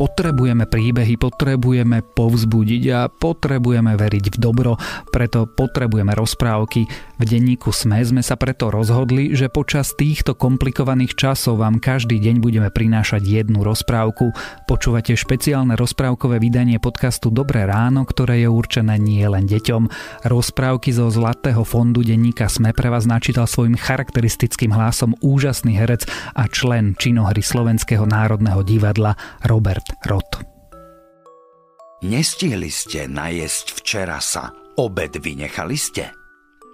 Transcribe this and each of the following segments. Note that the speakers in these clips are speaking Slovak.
potrebujeme príbehy, potrebujeme povzbudiť a potrebujeme veriť v dobro, preto potrebujeme rozprávky. V denníku SME sme sa preto rozhodli, že počas týchto komplikovaných časov vám každý deň budeme prinášať jednu rozprávku. Počúvate špeciálne rozprávkové vydanie podcastu Dobré ráno, ktoré je určené nie len deťom. Rozprávky zo Zlatého fondu denníka SME pre vás načítal svojim charakteristickým hlasom úžasný herec a člen činohry Slovenského národného divadla Robert rod. Nestihli ste najesť včera sa, obed vynechali ste?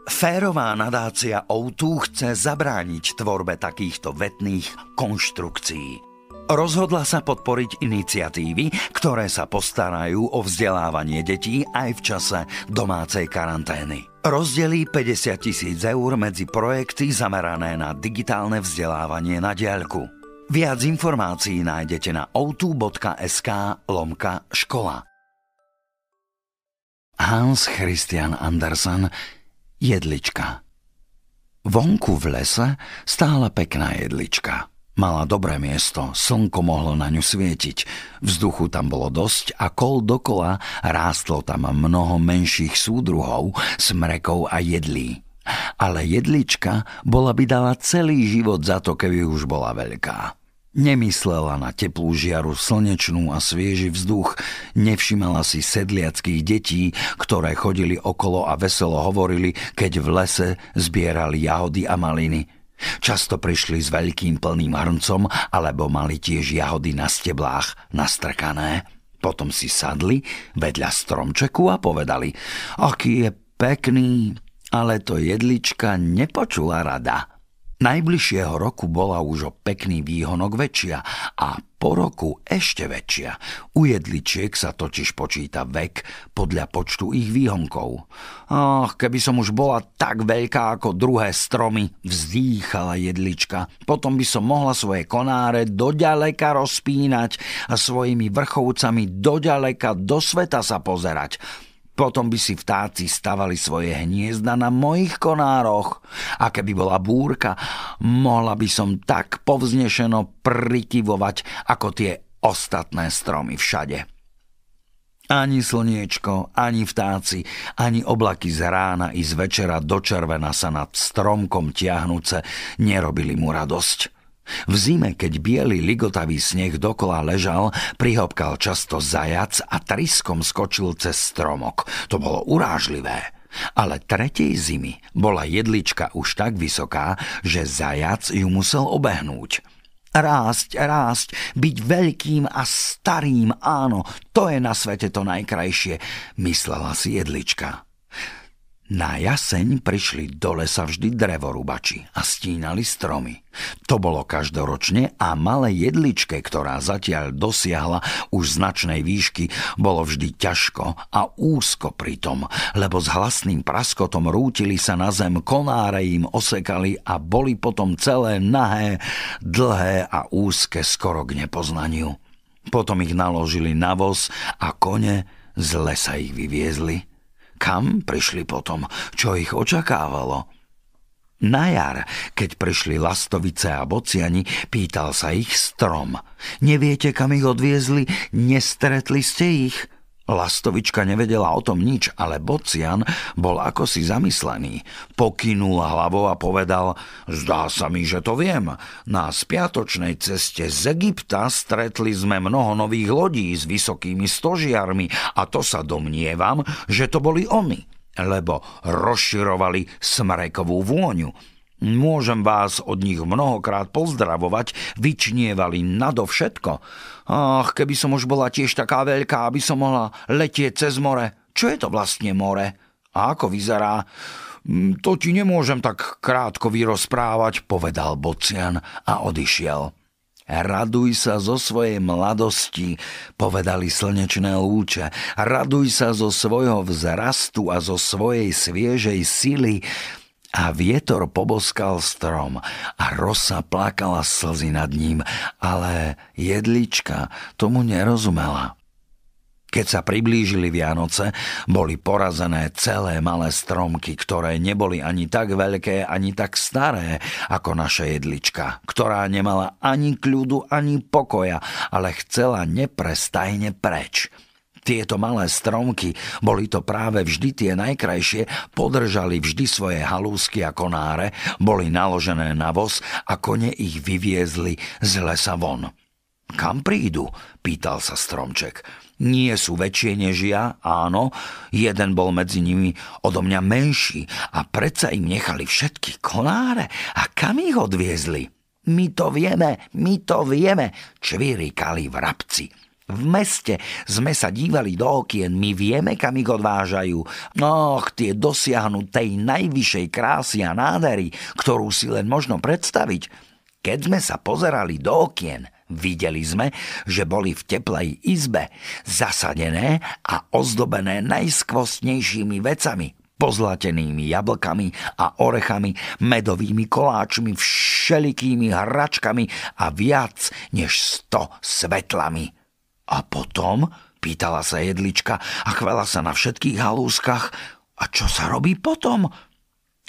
Férová nadácia Outu chce zabrániť tvorbe takýchto vetných konštrukcií. Rozhodla sa podporiť iniciatívy, ktoré sa postarajú o vzdelávanie detí aj v čase domácej karantény. Rozdelí 50 tisíc eur medzi projekty zamerané na digitálne vzdelávanie na diaľku. Viac informácií nájdete na outu.sk lomka škola. Hans Christian Andersen Jedlička Vonku v lese stála pekná jedlička. Mala dobré miesto, slnko mohlo na ňu svietiť, vzduchu tam bolo dosť a kol dokola rástlo tam mnoho menších súdruhov, smrekov a jedlí. Ale jedlička bola by dala celý život za to, keby už bola veľká. Nemyslela na teplú žiaru, slnečnú a svieži vzduch, nevšimala si sedliackých detí, ktoré chodili okolo a veselo hovorili, keď v lese zbierali jahody a maliny. Často prišli s veľkým plným hrncom, alebo mali tiež jahody na steblách nastrkané. Potom si sadli vedľa stromčeku a povedali, aký je pekný, ale to jedlička nepočula rada. Najbližšieho roku bola už o pekný výhonok väčšia a po roku ešte väčšia. U jedličiek sa totiž počíta vek podľa počtu ich výhonkov. Ach, keby som už bola tak veľká ako druhé stromy, vzdýchala jedlička. Potom by som mohla svoje konáre doďaleka rozpínať a svojimi vrchovcami doďaleka do sveta sa pozerať. Potom by si vtáci stavali svoje hniezda na mojich konároch. A keby bola búrka, mohla by som tak povznešeno prikyvovať ako tie ostatné stromy všade. Ani slniečko, ani vtáci, ani oblaky z rána i z večera do červena sa nad stromkom tiahnuce nerobili mu radosť. V zime, keď biely ligotavý sneh dokola ležal, prihopkal často zajac a triskom skočil cez stromok. To bolo urážlivé. Ale tretej zimy bola jedlička už tak vysoká, že zajac ju musel obehnúť. Rásť, rásť, byť veľkým a starým, áno, to je na svete to najkrajšie, myslela si jedlička. Na jaseň prišli do lesa vždy drevorubači a stínali stromy. To bolo každoročne a malé jedličke, ktorá zatiaľ dosiahla už značnej výšky, bolo vždy ťažko a úzko pritom, lebo s hlasným praskotom rútili sa na zem, konáre im osekali a boli potom celé nahé, dlhé a úzke skoro k nepoznaniu. Potom ich naložili na voz a kone z lesa ich vyviezli kam prišli potom? Čo ich očakávalo? Na jar, keď prišli lastovice a bociani, pýtal sa ich strom. Neviete, kam ich odviezli? Nestretli ste ich? Lastovička nevedela o tom nič, ale Bocian bol ako si zamyslený. Pokynul hlavou a povedal, zdá sa mi, že to viem. Na spiatočnej ceste z Egypta stretli sme mnoho nových lodí s vysokými stožiarmi a to sa domnievam, že to boli oni, lebo rozširovali smrekovú vôňu. Môžem vás od nich mnohokrát pozdravovať, vyčnievali nadovšetko. Ach, keby som už bola tiež taká veľká, aby som mohla letieť cez more. Čo je to vlastne more? A ako vyzerá? Mm, to ti nemôžem tak krátko vyrozprávať, povedal Bocian a odišiel. Raduj sa zo svojej mladosti, povedali slnečné lúče. Raduj sa zo svojho vzrastu a zo svojej sviežej sily, a vietor poboskal strom a rosa plakala slzy nad ním, ale jedlička tomu nerozumela. Keď sa priblížili Vianoce, boli porazené celé malé stromky, ktoré neboli ani tak veľké, ani tak staré ako naša jedlička, ktorá nemala ani kľudu, ani pokoja, ale chcela neprestajne preč. Tieto malé stromky, boli to práve vždy tie najkrajšie, podržali vždy svoje halúsky a konáre, boli naložené na voz a kone ich vyviezli z lesa von. Kam prídu? pýtal sa stromček. Nie sú väčšie než ja, áno, jeden bol medzi nimi odo mňa menší a predsa im nechali všetky konáre a kam ich odviezli? My to vieme, my to vieme, čvirikali vrabci. V meste sme sa dívali do okien, my vieme, kam ich odvážajú. Och, tie dosiahnu tej najvyššej krásy a nádery, ktorú si len možno predstaviť. Keď sme sa pozerali do okien, videli sme, že boli v teplej izbe, zasadené a ozdobené najskvostnejšími vecami, pozlatenými jablkami a orechami, medovými koláčmi, všelikými hračkami a viac než sto svetlami. A potom? Pýtala sa jedlička a chvela sa na všetkých halúskach. A čo sa robí potom?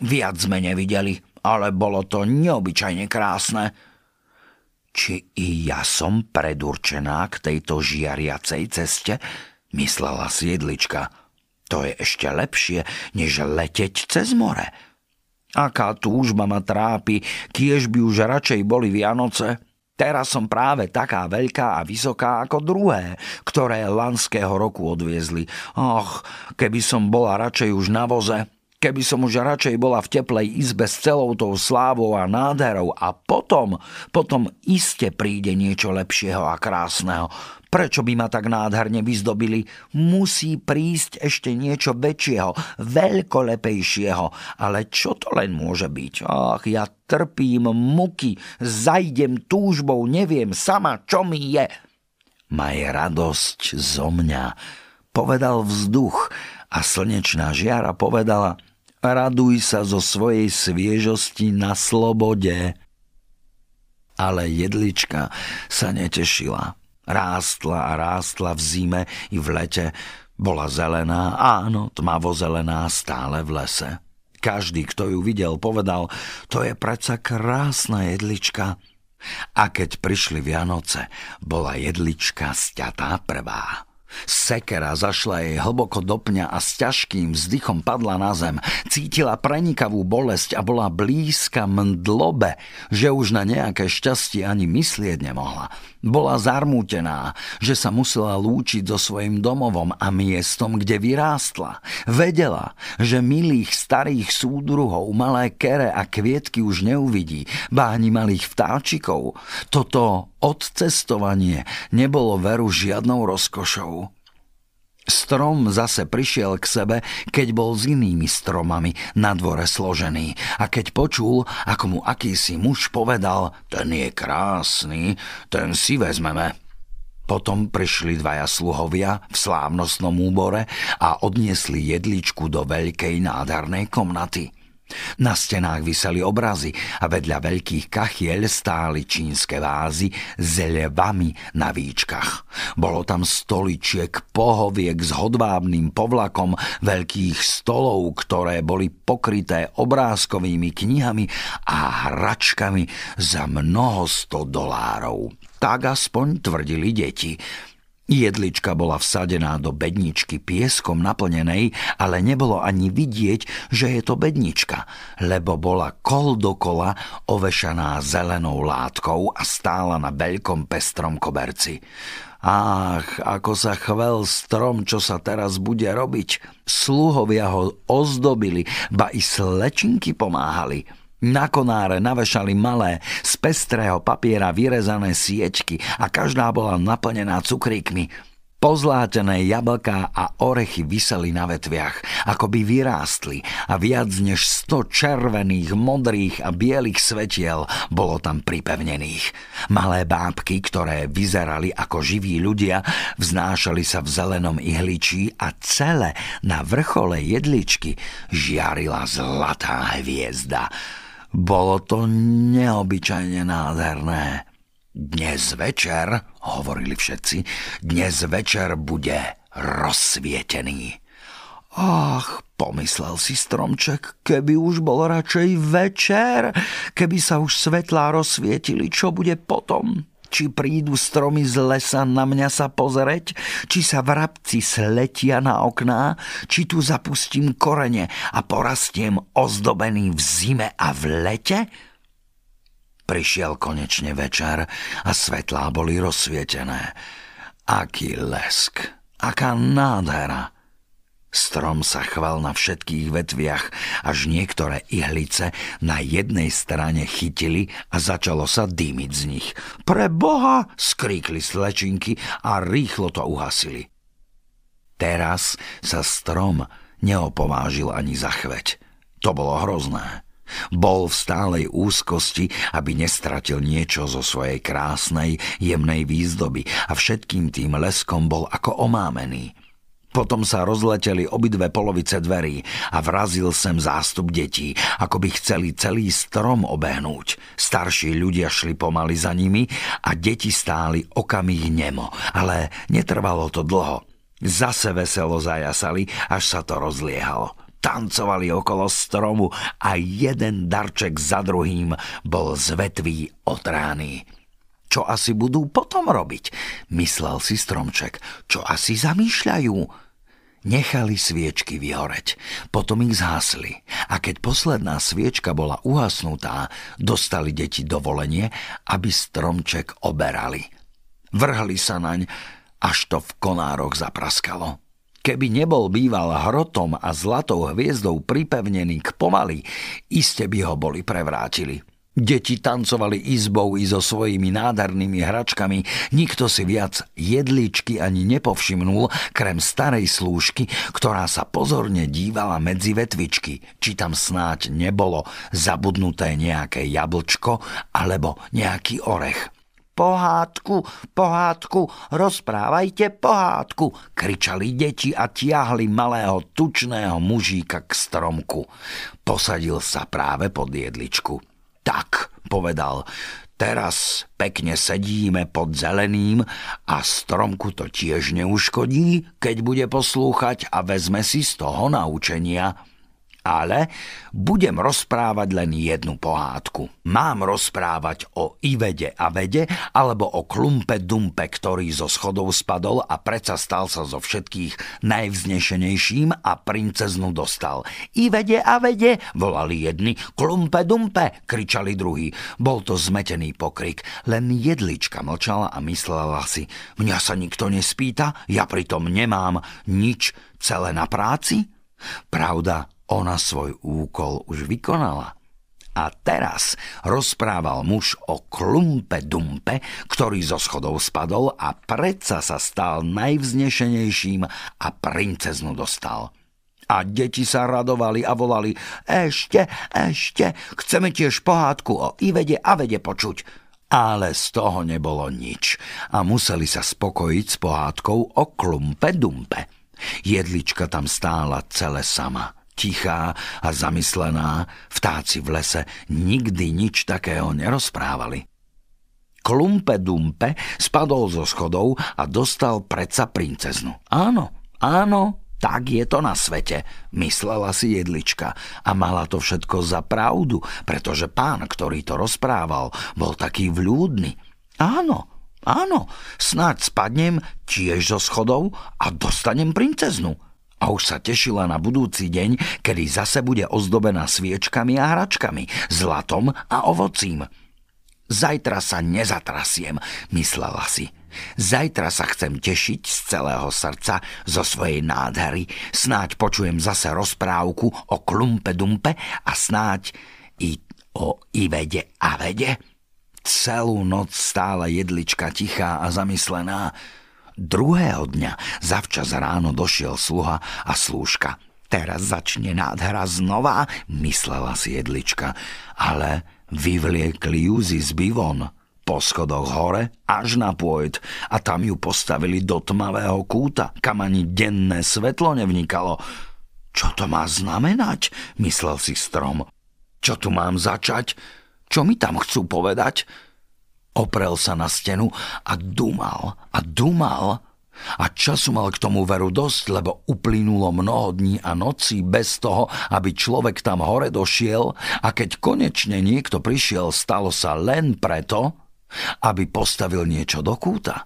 Viac sme nevideli, ale bolo to neobyčajne krásne. Či i ja som predurčená k tejto žiariacej ceste? Myslela si jedlička. To je ešte lepšie, než leteť cez more. Aká túžba ma trápi, kiež by už radšej boli Vianoce – Teraz som práve taká veľká a vysoká ako druhé, ktoré lanského roku odviezli. Och, keby som bola radšej už na voze keby som už radšej bola v teplej izbe s celou tou slávou a nádherou a potom, potom iste príde niečo lepšieho a krásneho. Prečo by ma tak nádherne vyzdobili? Musí prísť ešte niečo väčšieho, veľkolepejšieho. Ale čo to len môže byť? Ach, ja trpím muky, zajdem túžbou, neviem sama, čo mi je. Maj radosť zo mňa, povedal vzduch a slnečná žiara povedala – raduj sa zo svojej sviežosti na slobode. Ale jedlička sa netešila. Rástla a rástla v zime i v lete. Bola zelená, áno, tmavo-zelená, stále v lese. Každý, kto ju videl, povedal, to je predsa krásna jedlička. A keď prišli Vianoce, bola jedlička sťatá prvá. Sekera zašla jej hlboko do pňa a s ťažkým vzdychom padla na zem. Cítila prenikavú bolesť a bola blízka mdlobe, že už na nejaké šťastie ani myslieť nemohla. Bola zarmútená, že sa musela lúčiť so svojim domovom a miestom, kde vyrástla. Vedela, že milých starých súdruhov, malé kere a kvietky už neuvidí, ba ani malých vtáčikov. Toto odcestovanie nebolo veru žiadnou rozkošou. Strom zase prišiel k sebe, keď bol s inými stromami na dvore složený a keď počul, ako mu akýsi muž povedal, ten je krásny, ten si vezmeme. Potom prišli dvaja sluhovia v slávnostnom úbore a odniesli jedličku do veľkej nádhernej komnaty. Na stenách vyseli obrazy a vedľa veľkých kachiel stáli čínske vázy s levami na výčkach. Bolo tam stoličiek, pohoviek s hodvábnym povlakom, veľkých stolov, ktoré boli pokryté obrázkovými knihami a hračkami za mnoho sto dolárov. Tak aspoň tvrdili deti. Jedlička bola vsadená do bedničky pieskom naplnenej, ale nebolo ani vidieť, že je to bednička, lebo bola kol dokola ovešaná zelenou látkou a stála na veľkom pestrom koberci. Ach, ako sa chvel strom, čo sa teraz bude robiť. Sluhovia ho ozdobili, ba i slečinky pomáhali. Na konáre navešali malé, z pestrého papiera vyrezané siečky a každá bola naplnená cukríkmi. Pozlátené jablká a orechy vyseli na vetviach, ako by vyrástli a viac než sto červených, modrých a bielých svetiel bolo tam pripevnených. Malé bábky, ktoré vyzerali ako živí ľudia, vznášali sa v zelenom ihličí a celé na vrchole jedličky žiarila zlatá hviezda – bolo to neobyčajne nádherné. Dnes večer, hovorili všetci, dnes večer bude rozsvietený. Ach, pomyslel si stromček, keby už bol radšej večer, keby sa už svetlá rozsvietili, čo bude potom? či prídu stromy z lesa na mňa sa pozrieť, či sa vrabci sletia na okná, či tu zapustím korene a porastiem ozdobený v zime a v lete? Prišiel konečne večer a svetlá boli rozsvietené. Aký lesk, aká nádhera! Strom sa chval na všetkých vetviach, až niektoré ihlice na jednej strane chytili a začalo sa dýmiť z nich. Pre boha! skríkli slečinky a rýchlo to uhasili. Teraz sa strom neopovážil ani zachveť. To bolo hrozné. Bol v stálej úzkosti, aby nestratil niečo zo svojej krásnej, jemnej výzdoby a všetkým tým leskom bol ako omámený – potom sa rozleteli obidve polovice dverí a vrazil sem zástup detí, ako by chceli celý strom obehnúť. Starší ľudia šli pomaly za nimi a deti stáli okamih nemo, ale netrvalo to dlho. Zase veselo zajasali, až sa to rozliehalo. Tancovali okolo stromu a jeden darček za druhým bol z vetví od rány. Čo asi budú potom robiť? Myslel si stromček. Čo asi zamýšľajú? Nechali sviečky vyhoreť, potom ich zhasli a keď posledná sviečka bola uhasnutá, dostali deti dovolenie, aby stromček oberali. Vrhli sa naň, až to v konároch zapraskalo. Keby nebol býval hrotom a zlatou hviezdou pripevnený k pomaly, iste by ho boli prevrátili. Deti tancovali izbou i so svojimi nádhernými hračkami, nikto si viac jedličky ani nepovšimnul, krem starej slúžky, ktorá sa pozorne dívala medzi vetvičky, či tam snáď nebolo zabudnuté nejaké jablčko alebo nejaký orech. Pohádku, pohádku, rozprávajte pohádku, kričali deti a tiahli malého tučného mužíka k stromku. Posadil sa práve pod jedličku tak, povedal. Teraz pekne sedíme pod zeleným a stromku to tiež neuškodí, keď bude poslúchať a vezme si z toho naučenia ale budem rozprávať len jednu pohádku. Mám rozprávať o Ivede a vede, alebo o klumpe dumpe, ktorý zo schodov spadol a predsa stal sa zo všetkých najvznešenejším a princeznu dostal. Ivede a vede, volali jedni, klumpe dumpe, kričali druhý. Bol to zmetený pokrik, len jedlička mlčala a myslela si, mňa sa nikto nespýta, ja pritom nemám nič celé na práci? Pravda, ona svoj úkol už vykonala. A teraz rozprával muž o klumpe dumpe, ktorý zo schodov spadol a predsa sa stal najvznešenejším a princeznu dostal. A deti sa radovali a volali ešte, ešte, chceme tiež pohádku o Ivede a vede počuť. Ale z toho nebolo nič a museli sa spokojiť s pohádkou o klumpe dumpe. Jedlička tam stála celé sama – tichá a zamyslená, vtáci v lese nikdy nič takého nerozprávali. Klumpe Dumpe spadol zo schodov a dostal predsa princeznu. Áno, áno, tak je to na svete, myslela si jedlička a mala to všetko za pravdu, pretože pán, ktorý to rozprával, bol taký vľúdny. Áno, áno, snáď spadnem tiež zo schodov a dostanem princeznu. A už sa tešila na budúci deň, kedy zase bude ozdobená sviečkami a hračkami, zlatom a ovocím. Zajtra sa nezatrasiem, myslela si. Zajtra sa chcem tešiť z celého srdca, zo svojej nádhery. Snáď počujem zase rozprávku o klumpe dumpe a snáď i o ivede a vede. Celú noc stála jedlička tichá a zamyslená. Druhého dňa zavčas ráno došiel sluha a slúžka. Teraz začne nádhera znova, myslela si jedlička, ale vyvliekli ju z izby von. Po schodoch hore až na pôjd a tam ju postavili do tmavého kúta, kam ani denné svetlo nevnikalo. Čo to má znamenať? myslel si strom. Čo tu mám začať? Čo mi tam chcú povedať? Oprel sa na stenu a dumal a dumal a času mal k tomu veru dosť, lebo uplynulo mnoho dní a nocí bez toho, aby človek tam hore došiel a keď konečne niekto prišiel, stalo sa len preto, aby postavil niečo do kúta.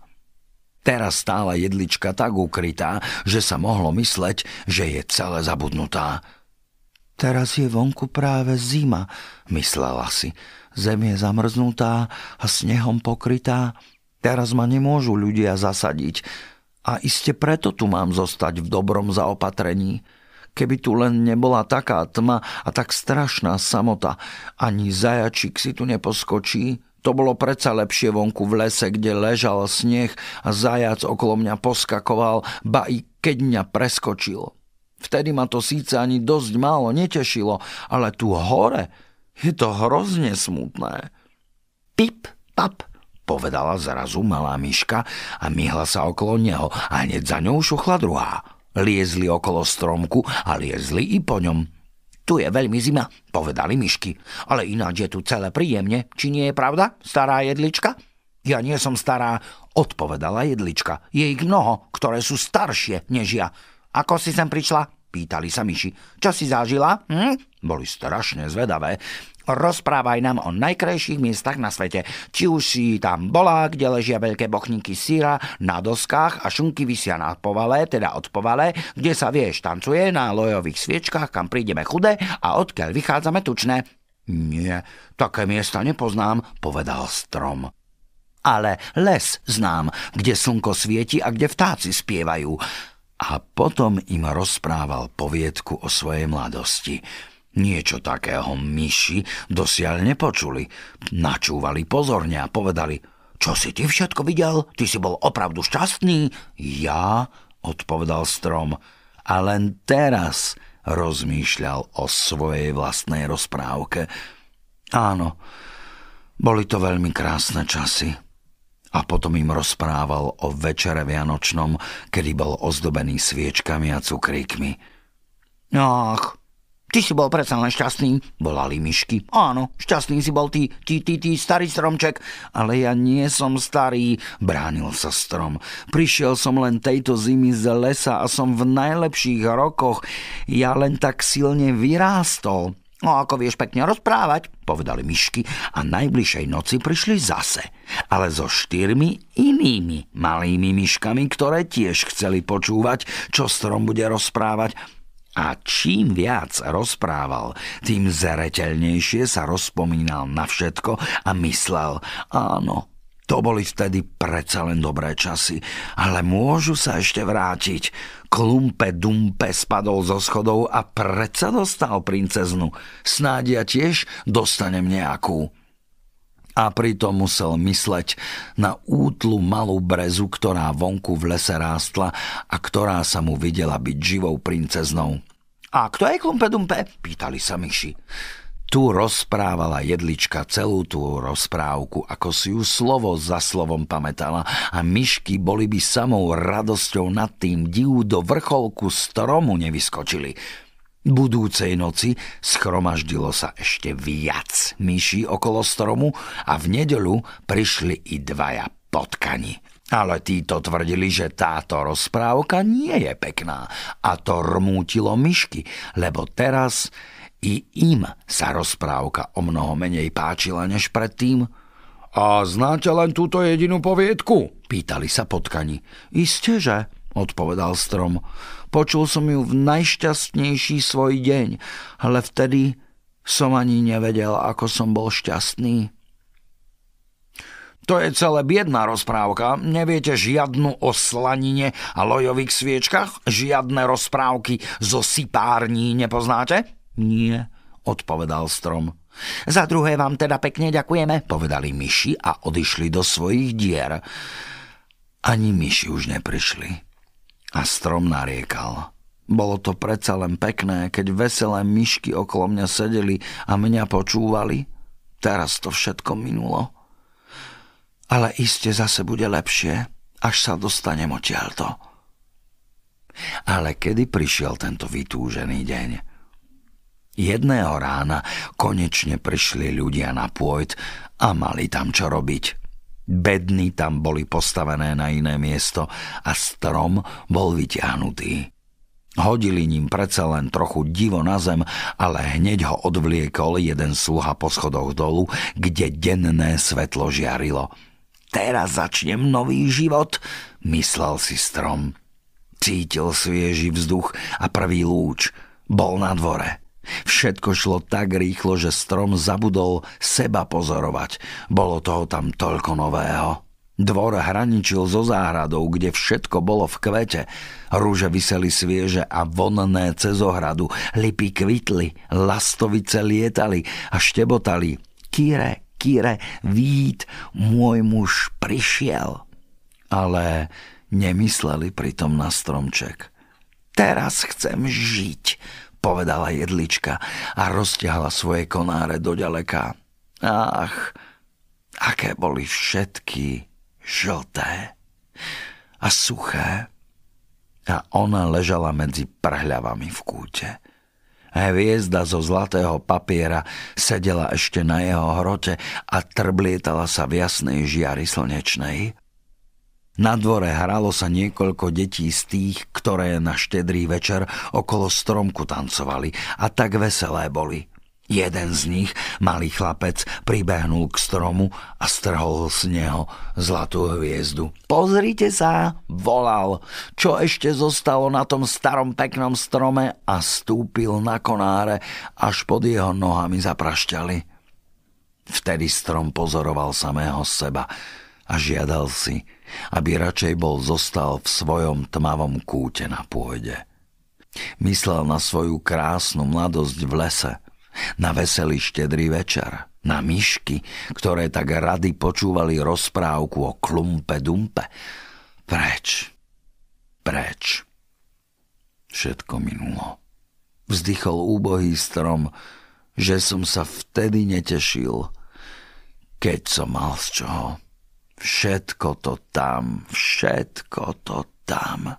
Teraz stála jedlička tak ukrytá, že sa mohlo mysleť, že je celé zabudnutá. Teraz je vonku práve zima, myslela si. Zem je zamrznutá a snehom pokrytá. Teraz ma nemôžu ľudia zasadiť. A iste preto tu mám zostať v dobrom zaopatrení. Keby tu len nebola taká tma a tak strašná samota, ani zajačik si tu neposkočí, to bolo predsa lepšie vonku v lese, kde ležal sneh a zajac okolo mňa poskakoval, ba i keď mňa preskočil. Vtedy ma to síce ani dosť málo netešilo, ale tu hore je to hrozne smutné. Pip, pap, povedala zrazu malá myška a myhla sa okolo neho a hneď za ňou šuchla druhá. Liezli okolo stromku a liezli i po ňom. Tu je veľmi zima, povedali myšky. Ale ináč je tu celé príjemne, či nie je pravda, stará jedlička? Ja nie som stará, odpovedala jedlička. Je ich mnoho, ktoré sú staršie než ja. Ako si sem prišla? Pýtali sa myši. Čo si zažila? Hm? Boli strašne zvedavé. Rozprávaj nám o najkrajších miestach na svete. Či už si tam bola, kde ležia veľké bochníky síra na doskách a šunky vysia na povale, teda od povale, kde sa vieš tancuje na lojových sviečkách, kam prídeme chudé a odkiaľ vychádzame tučné. Nie, také miesta nepoznám, povedal strom. Ale les znám, kde slnko svieti a kde vtáci spievajú a potom im rozprával poviedku o svojej mladosti. Niečo takého myši dosiaľ nepočuli. Načúvali pozorne a povedali, čo si ty všetko videl? Ty si bol opravdu šťastný? Ja, odpovedal strom. A len teraz rozmýšľal o svojej vlastnej rozprávke. Áno, boli to veľmi krásne časy a potom im rozprával o večere vianočnom, kedy bol ozdobený sviečkami a cukríkmi. Ach, ty si bol predsa len šťastný, volali myšky. Áno, šťastný si bol ty, ty, ty, ty, starý stromček. Ale ja nie som starý, bránil sa strom. Prišiel som len tejto zimy z lesa a som v najlepších rokoch. Ja len tak silne vyrástol. No ako vieš pekne rozprávať, povedali myšky a najbližšej noci prišli zase, ale so štyrmi inými malými myškami, ktoré tiež chceli počúvať, čo strom bude rozprávať. A čím viac rozprával, tým zereteľnejšie sa rozpomínal na všetko a myslel, áno, to boli vtedy predsa len dobré časy, ale môžu sa ešte vrátiť. Klumpe Dumpe spadol zo schodov a predsa dostal princeznu. Snáď ja tiež dostanem nejakú. A pritom musel mysleť na útlu malú brezu, ktorá vonku v lese rástla a ktorá sa mu videla byť živou princeznou. A kto je Klumpe Dumpe? Pýtali sa myši. Tu rozprávala jedlička celú tú rozprávku, ako si ju slovo za slovom pamätala a myšky boli by samou radosťou nad tým divu do vrcholku stromu nevyskočili. Budúcej noci schromaždilo sa ešte viac myší okolo stromu a v nedeľu prišli i dvaja potkani. Ale títo tvrdili, že táto rozprávka nie je pekná a to rmútilo myšky, lebo teraz i im sa rozprávka o mnoho menej páčila než predtým. A znáte len túto jedinú poviedku? Pýtali sa potkani. Isté, že, odpovedal strom. Počul som ju v najšťastnejší svoj deň, ale vtedy som ani nevedel, ako som bol šťastný. To je celé biedná rozprávka. Neviete žiadnu o slanine a lojových sviečkach? Žiadne rozprávky zo sypární nepoznáte? Nie, odpovedal strom. Za druhé vám teda pekne ďakujeme, povedali myši a odišli do svojich dier. Ani myši už neprišli. A strom nariekal. Bolo to predsa len pekné, keď veselé myšky okolo mňa sedeli a mňa počúvali. Teraz to všetko minulo. Ale iste zase bude lepšie, až sa dostanem odtiaľto. Ale kedy prišiel tento vytúžený deň? Jedného rána konečne prišli ľudia na pôjt a mali tam čo robiť. Bedny tam boli postavené na iné miesto a strom bol vyťahnutý. Hodili ním predsa len trochu divo na zem, ale hneď ho odvliekol jeden sluha po schodoch dolu, kde denné svetlo žiarilo. Teraz začnem nový život, myslel si strom. Cítil svieži vzduch a prvý lúč. Bol na dvore. Všetko šlo tak rýchlo, že strom zabudol seba pozorovať. Bolo toho tam toľko nového. Dvor hraničil so záhradou, kde všetko bolo v kvete. Rúže vyseli svieže a vonné cez ohradu. Lipy kvitli, lastovice lietali a štebotali. Kire, kire, vít, môj muž prišiel. Ale nemysleli pritom na stromček. Teraz chcem žiť, povedala jedlička a rozťahla svoje konáre do ďaleka. Ach, aké boli všetky žlté a suché. A ona ležala medzi prhľavami v kúte. Hviezda zo zlatého papiera sedela ešte na jeho hrote a trblietala sa v jasnej žiari slnečnej. Na dvore hralo sa niekoľko detí z tých, ktoré na štedrý večer okolo stromku tancovali a tak veselé boli. Jeden z nich, malý chlapec, pribehnul k stromu a strhol z neho zlatú hviezdu. Pozrite sa, volal, čo ešte zostalo na tom starom peknom strome a stúpil na konáre, až pod jeho nohami zaprašťali. Vtedy strom pozoroval samého seba a žiadal si – aby radšej bol zostal v svojom tmavom kúte na pôde. Myslel na svoju krásnu mladosť v lese, na veselý štedrý večer, na myšky, ktoré tak rady počúvali rozprávku o klumpe dumpe. Preč, preč. Všetko minulo. Vzdychol úbohý strom, že som sa vtedy netešil, keď som mal z čoho. Všetko to tam, všetko to tam.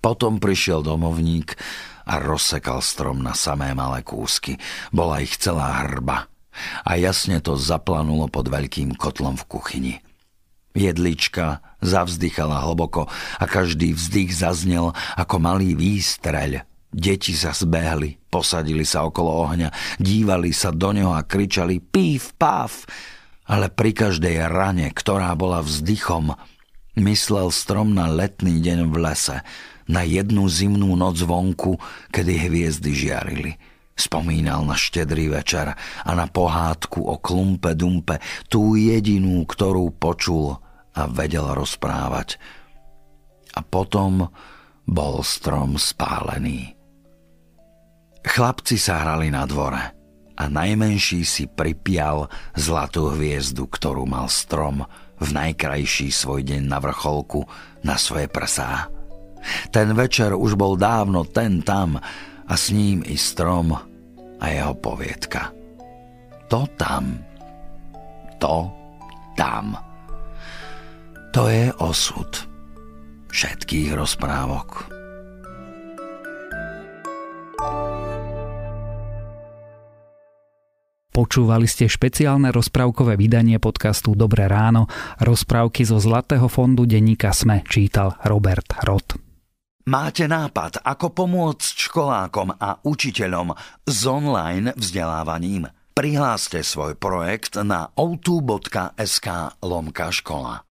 Potom prišiel domovník a rozsekal strom na samé malé kúsky. Bola ich celá hrba a jasne to zaplanulo pod veľkým kotlom v kuchyni. Jedlička zavzdychala hlboko a každý vzdych zaznel ako malý výstreľ. Deti sa zbehli, posadili sa okolo ohňa, dívali sa do neho a kričali pív, páv ale pri každej rane, ktorá bola vzdychom, myslel strom na letný deň v lese, na jednu zimnú noc vonku, kedy hviezdy žiarili. Spomínal na štedrý večer a na pohádku o klumpe dumpe, tú jedinú, ktorú počul a vedel rozprávať. A potom bol strom spálený. Chlapci sa hrali na dvore – a najmenší si pripial zlatú hviezdu, ktorú mal strom v najkrajší svoj deň na vrcholku na svoje prsá. Ten večer už bol dávno ten tam a s ním i strom a jeho poviedka. To tam. To tam. To je osud všetkých rozprávok. Počúvali ste špeciálne rozprávkové vydanie podcastu Dobré ráno. Rozprávky zo Zlatého fondu denníka Sme čítal Robert Rod. Máte nápad, ako pomôcť školákom a učiteľom s online vzdelávaním? Prihláste svoj projekt na outu.sk lomka škola.